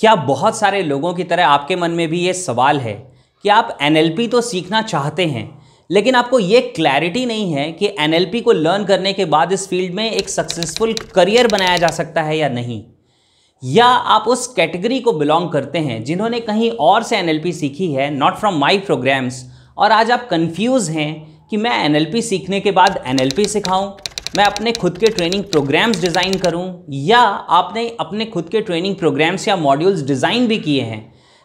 क्या बहुत सारे लोगों की तरह आपके मन में भी ये सवाल है कि आप एन तो सीखना चाहते हैं लेकिन आपको ये क्लैरिटी नहीं है कि एन को लर्न करने के बाद इस फील्ड में एक सक्सेसफुल करियर बनाया जा सकता है या नहीं या आप उस कैटेगरी को बिलोंग करते हैं जिन्होंने कहीं और से एन सीखी है नॉट फ्रॉम माई प्रोग्राम्स और आज आप कन्फ्यूज़ हैं कि मैं एन सीखने के बाद एन सिखाऊँ मैं अपने खुद के ट्रेनिंग प्रोग्राम्स डिज़ाइन करूं या आपने अपने खुद के ट्रेनिंग प्रोग्राम्स या मॉड्यूल्स डिज़ाइन भी किए हैं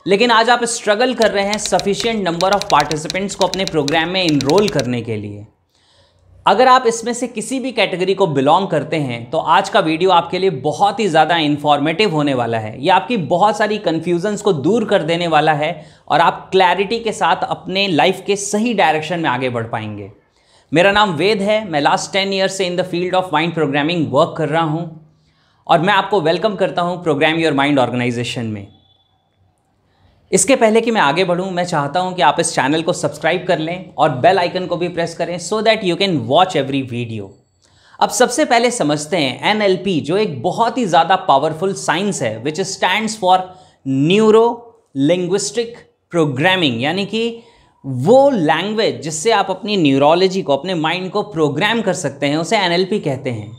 लेकिन आज आप स्ट्रगल कर रहे हैं सफिशियंट नंबर ऑफ़ पार्टिसिपेंट्स को अपने प्रोग्राम में इनरोल करने के लिए अगर आप इसमें से किसी भी कैटेगरी को बिलोंग करते हैं तो आज का वीडियो आपके लिए बहुत ही ज़्यादा इन्फॉर्मेटिव होने वाला है ये आपकी बहुत सारी कन्फ्यूजन्स को दूर कर देने वाला है और आप क्लैरिटी के साथ अपने लाइफ के सही डायरेक्शन में आगे बढ़ पाएंगे मेरा नाम वेद है मैं लास्ट टेन ईयर से in the field of mind programming work कर रहा हूँ और मैं आपको वेलकम करता हूँ प्रोग्राम योर माइंड ऑर्गेनाइजेशन में इसके पहले कि मैं आगे बढ़ूँ मैं चाहता हूँ कि आप इस चैनल को सब्सक्राइब कर लें और बेल आइकन को भी प्रेस करें so that you can watch every video अब सबसे पहले समझते हैं एन जो एक बहुत ही ज़्यादा पावरफुल साइंस है which stand for neuro linguistic programming यानी कि वो लैंग्वेज जिससे आप अपनी न्यूरोलॉजी को अपने माइंड को प्रोग्राम कर सकते हैं उसे एनएलपी कहते हैं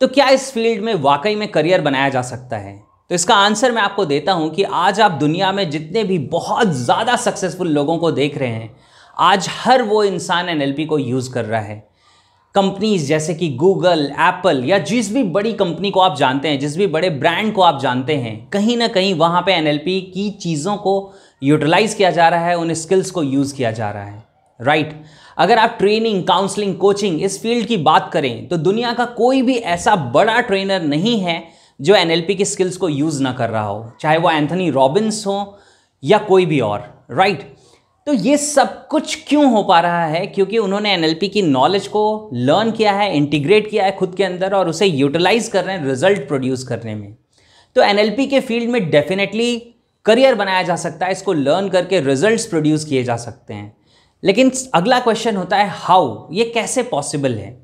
तो क्या इस फील्ड में वाकई में करियर बनाया जा सकता है तो इसका आंसर मैं आपको देता हूं कि आज आप दुनिया में जितने भी बहुत ज़्यादा सक्सेसफुल लोगों को देख रहे हैं आज हर वो इंसान एनएलपी को यूज़ कर रहा है कंपनीज जैसे कि गूगल एप्पल या जिस भी बड़ी कंपनी को आप जानते हैं जिस भी बड़े ब्रांड को आप जानते हैं कहीं ना कहीं वहाँ पे एनएलपी की चीज़ों को यूटिलाइज़ किया जा रहा है उन स्किल्स को यूज़ किया जा रहा है राइट right. अगर आप ट्रेनिंग काउंसलिंग कोचिंग इस फील्ड की बात करें तो दुनिया का कोई भी ऐसा बड़ा ट्रेनर नहीं है जो एन की स्किल्स को यूज़ ना कर रहा हो चाहे वो एंथनी रॉबिन्स हो या कोई भी और राइट right. तो ये सब कुछ क्यों हो पा रहा है क्योंकि उन्होंने एनएलपी की नॉलेज को लर्न किया है इंटीग्रेट किया है खुद के अंदर और उसे यूटिलाइज कर रहे हैं रिजल्ट प्रोड्यूस करने में तो एनएलपी के फील्ड में डेफिनेटली करियर बनाया जा सकता है इसको लर्न करके रिजल्ट्स प्रोड्यूस किए जा सकते हैं लेकिन अगला क्वेश्चन होता है हाउ ये कैसे पॉसिबल है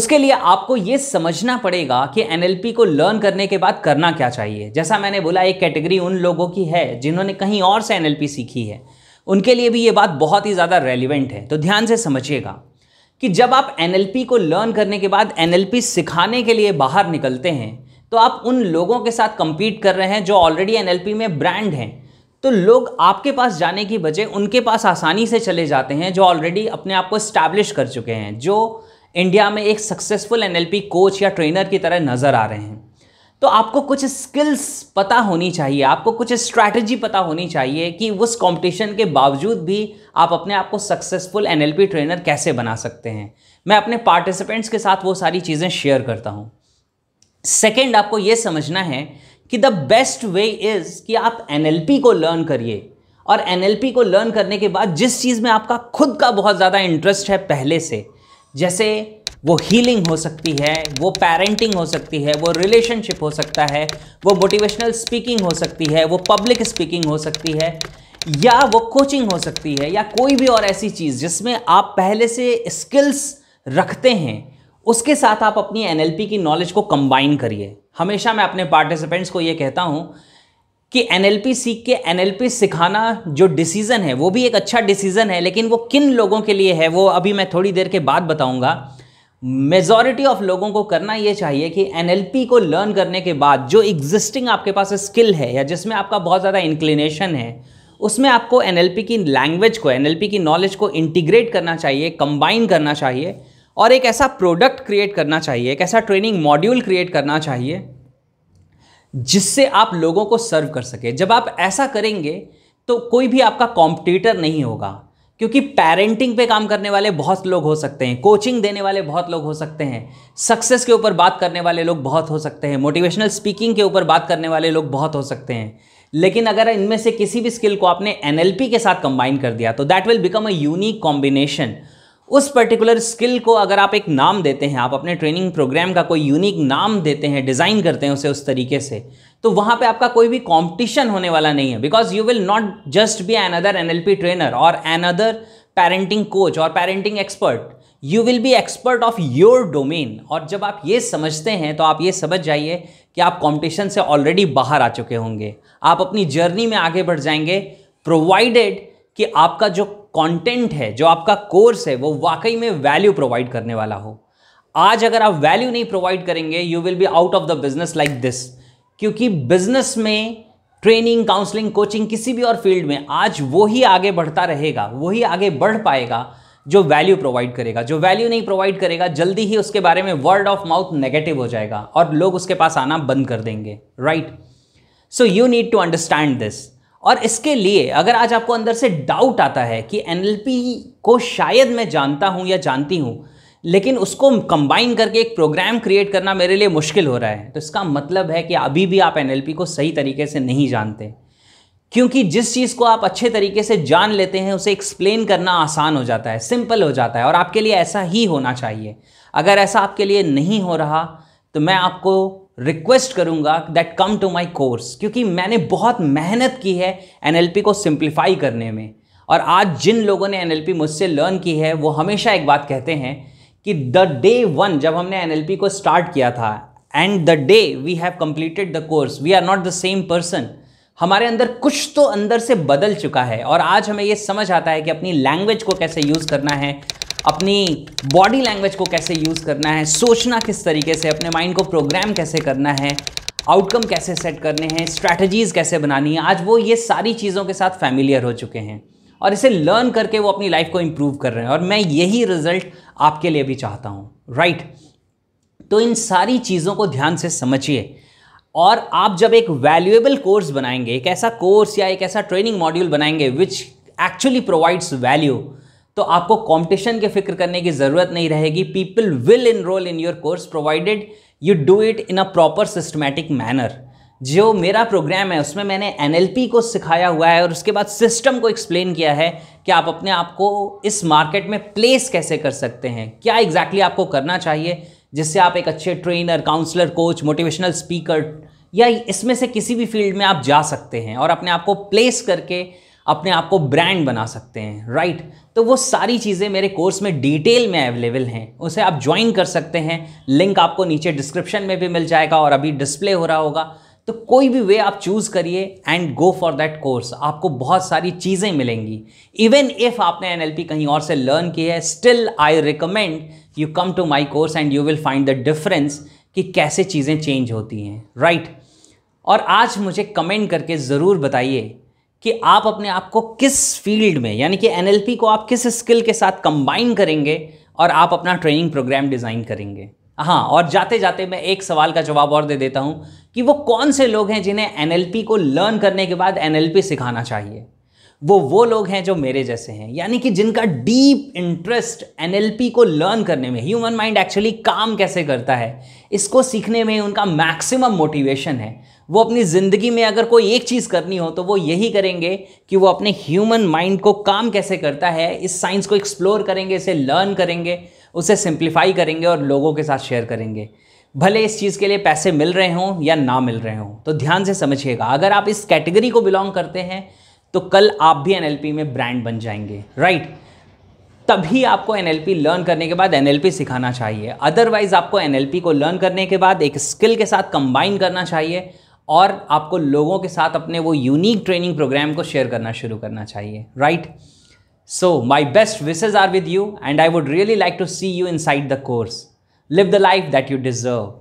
उसके लिए आपको ये समझना पड़ेगा कि एनएलपी को लर्न करने के बाद करना क्या चाहिए जैसा मैंने बोला एक कैटेगरी उन लोगों की है जिन्होंने कहीं और से एन सीखी है उनके लिए भी ये बात बहुत ही ज़्यादा रेलिवेंट है तो ध्यान से समझिएगा कि जब आप एन को लर्न करने के बाद एन सिखाने के लिए बाहर निकलते हैं तो आप उन लोगों के साथ कंपीट कर रहे हैं जो ऑलरेडी एन में ब्रांड हैं तो लोग आपके पास जाने की बजाय उनके पास आसानी से चले जाते हैं जो ऑलरेडी अपने आप को इस्टेब्लिश कर चुके हैं जो इंडिया में एक सक्सेसफुल एन कोच या ट्रेनर की तरह नज़र आ रहे हैं तो आपको कुछ स्किल्स पता होनी चाहिए आपको कुछ स्ट्रैटेजी पता होनी चाहिए कि उस कंपटीशन के बावजूद भी आप अपने आप को सक्सेसफुल एनएलपी ट्रेनर कैसे बना सकते हैं मैं अपने पार्टिसिपेंट्स के साथ वो सारी चीज़ें शेयर करता हूँ सेकेंड आपको ये समझना है कि द बेस्ट वे इज़ कि आप एन को लर्न करिए और एन को लर्न करने के बाद जिस चीज़ में आपका खुद का बहुत ज़्यादा इंटरेस्ट है पहले से जैसे वो हीलिंग हो सकती है वो पेरेंटिंग हो सकती है वो रिलेशनशिप हो सकता है वो मोटिवेशनल स्पीकिंग हो सकती है वो पब्लिक स्पीकिंग हो सकती है या वो कोचिंग हो सकती है या कोई भी और ऐसी चीज़ जिसमें आप पहले से स्किल्स रखते हैं उसके साथ आप अपनी एन की नॉलेज को कंबाइन करिए हमेशा मैं अपने पार्टिसिपेंट्स को ये कहता हूँ कि पी सीख के पी सिखाना जो डिसीज़न है वो भी एक अच्छा डिसीज़न है लेकिन वो किन लोगों के लिए है वो अभी मैं थोड़ी देर के बाद बताऊँगा मेजॉरिटी ऑफ लोगों को करना ये चाहिए कि एन को लर्न करने के बाद जो एग्जिस्टिंग आपके पास स्किल है या जिसमें आपका बहुत ज़्यादा इंक्लिनेशन है उसमें आपको एन की लैंग्वेज को एन की नॉलेज को इंटीग्रेट करना चाहिए कंबाइन करना चाहिए और एक ऐसा प्रोडक्ट क्रिएट करना चाहिए एक ऐसा ट्रेनिंग मॉड्यूल क्रिएट करना चाहिए जिससे आप लोगों को सर्व कर सके जब आप ऐसा करेंगे तो कोई भी आपका कॉम्पिटिटर नहीं होगा क्योंकि पेरेंटिंग पे काम करने वाले बहुत लोग हो सकते हैं कोचिंग देने वाले बहुत लोग हो सकते हैं सक्सेस के ऊपर बात करने वाले लोग बहुत हो सकते हैं मोटिवेशनल स्पीकिंग के ऊपर बात करने वाले लोग बहुत हो सकते हैं लेकिन अगर इनमें से किसी भी स्किल को आपने एन के साथ कंबाइन कर दिया तो that will become a unique combination उस पर्टिकुलर स्किल को अगर आप एक नाम देते हैं आप अपने ट्रेनिंग प्रोग्राम का कोई यूनिक नाम देते हैं डिज़ाइन करते हैं उसे उस तरीके से तो वहाँ पे आपका कोई भी कंपटीशन होने वाला नहीं है because you will not just be another NLP trainer और अनदर पेरेंटिंग कोच और parenting expert you will be expert of your domain और जब आप ये समझते हैं तो आप ये समझ जाइए कि आप कॉम्पिटिशन से ऑलरेडी बाहर आ चुके होंगे आप अपनी जर्नी में आगे बढ़ जाएंगे प्रोवाइडेड कि आपका जो कंटेंट है जो आपका कोर्स है वो वाकई में वैल्यू प्रोवाइड करने वाला हो आज अगर आप वैल्यू नहीं प्रोवाइड करेंगे you will be out of the business like this क्योंकि बिजनेस में ट्रेनिंग काउंसलिंग कोचिंग किसी भी और फील्ड में आज वो ही आगे बढ़ता रहेगा वही आगे बढ़ पाएगा जो वैल्यू प्रोवाइड करेगा जो वैल्यू नहीं प्रोवाइड करेगा जल्दी ही उसके बारे में वर्ड ऑफ माउथ नेगेटिव हो जाएगा और लोग उसके पास आना बंद कर देंगे right so you need to understand this और इसके लिए अगर आज आपको अंदर से डाउट आता है कि एन को शायद मैं जानता हूँ या जानती हूँ लेकिन उसको कंबाइन करके एक प्रोग्राम क्रिएट करना मेरे लिए मुश्किल हो रहा है तो इसका मतलब है कि अभी भी आप एन को सही तरीके से नहीं जानते क्योंकि जिस चीज़ को आप अच्छे तरीके से जान लेते हैं उसे एक्सप्लेन करना आसान हो जाता है सिंपल हो जाता है और आपके लिए ऐसा ही होना चाहिए अगर ऐसा आपके लिए नहीं हो रहा तो मैं आपको रिक्वेस्ट करूंगा that come to my course क्योंकि मैंने बहुत मेहनत की है एनएलपी को सिंप्लीफाई करने में और आज जिन लोगों ने एन मुझसे लर्न की है वो हमेशा एक बात कहते हैं कि द डे वन जब हमने एनएलपी को स्टार्ट किया था and the day we have completed the course we are not the same person हमारे अंदर कुछ तो अंदर से बदल चुका है और आज हमें ये समझ आता है कि अपनी लैंग्वेज को कैसे यूज़ करना है अपनी बॉडी लैंग्वेज को कैसे यूज़ करना है सोचना किस तरीके से अपने माइंड को प्रोग्राम कैसे करना है आउटकम कैसे सेट करने हैं स्ट्रैटेजीज़ कैसे बनानी है आज वो ये सारी चीज़ों के साथ फैमिलियर हो चुके हैं और इसे लर्न करके वो अपनी लाइफ को इम्प्रूव कर रहे हैं और मैं यही रिजल्ट आपके लिए भी चाहता हूँ राइट तो इन सारी चीज़ों को ध्यान से समझिए और आप जब एक वैल्यूएबल कोर्स बनाएंगे एक ऐसा कोर्स या एक ऐसा ट्रेनिंग मॉड्यूल बनाएंगे विच एक्चुअली प्रोवाइड्स वैल्यू तो आपको कंपटीशन के फिक्र करने की ज़रूरत नहीं रहेगी people will enrol in your course provided you do it in a proper systematic manner जो मेरा प्रोग्राम है उसमें मैंने एन को सिखाया हुआ है और उसके बाद सिस्टम को एक्सप्लेन किया है कि आप अपने आप को इस मार्केट में प्लेस कैसे कर सकते हैं क्या एग्जैक्टली exactly आपको करना चाहिए जिससे आप एक अच्छे trainer counsellor coach motivational speaker या इसमें से किसी भी फील्ड में आप जा सकते हैं और अपने आप को प्लेस करके अपने आप को ब्रांड बना सकते हैं राइट तो वो सारी चीज़ें मेरे कोर्स में डिटेल में अवेलेबल हैं उसे आप ज्वाइन कर सकते हैं लिंक आपको नीचे डिस्क्रिप्शन में भी मिल जाएगा और अभी डिस्प्ले हो रहा होगा तो कोई भी वे आप चूज़ करिए and go for that course आपको बहुत सारी चीज़ें मिलेंगी इवन इफ़ आपने एनएलपी कहीं और से लर्न की है still I recommend you come to my course and you will find the difference कि कैसे चीज़ें चेंज होती हैं राइट right? और आज मुझे कमेंट करके ज़रूर बताइए कि आप अपने आप को किस फील्ड में यानी कि एनएलपी को आप किस स्किल के साथ कंबाइन करेंगे और आप अपना ट्रेनिंग प्रोग्राम डिज़ाइन करेंगे हाँ और जाते जाते मैं एक सवाल का जवाब और दे देता हूँ कि वो कौन से लोग हैं जिन्हें एन को लर्न करने के बाद एन सिखाना चाहिए वो वो लोग हैं जो मेरे जैसे हैं यानी कि जिनका डीप इंटरेस्ट एन को लर्न करने में ह्यूमन माइंड एक्चुअली काम कैसे करता है इसको सीखने में उनका मैक्सिमम मोटिवेशन है वो अपनी ज़िंदगी में अगर कोई एक चीज़ करनी हो तो वो यही करेंगे कि वो अपने ह्यूमन माइंड को काम कैसे करता है इस साइंस को एक्सप्लोर करेंगे इसे लर्न करेंगे उसे सिंप्लीफाई करेंगे और लोगों के साथ शेयर करेंगे भले इस चीज़ के लिए पैसे मिल रहे हों या ना मिल रहे हों तो ध्यान से समझिएगा अगर आप इस कैटेगरी को बिलोंग करते हैं तो कल आप भी एन में ब्रांड बन जाएंगे राइट तभी आपको एन लर्न करने के बाद एन सिखाना चाहिए अदरवाइज़ आपको एन को लर्न करने के बाद एक स्किल के साथ कंबाइन करना चाहिए और आपको लोगों के साथ अपने वो यूनिक ट्रेनिंग प्रोग्राम को शेयर करना शुरू करना चाहिए right so my best wishes are with you and I would really like to see you inside the course Live the life that you deserve.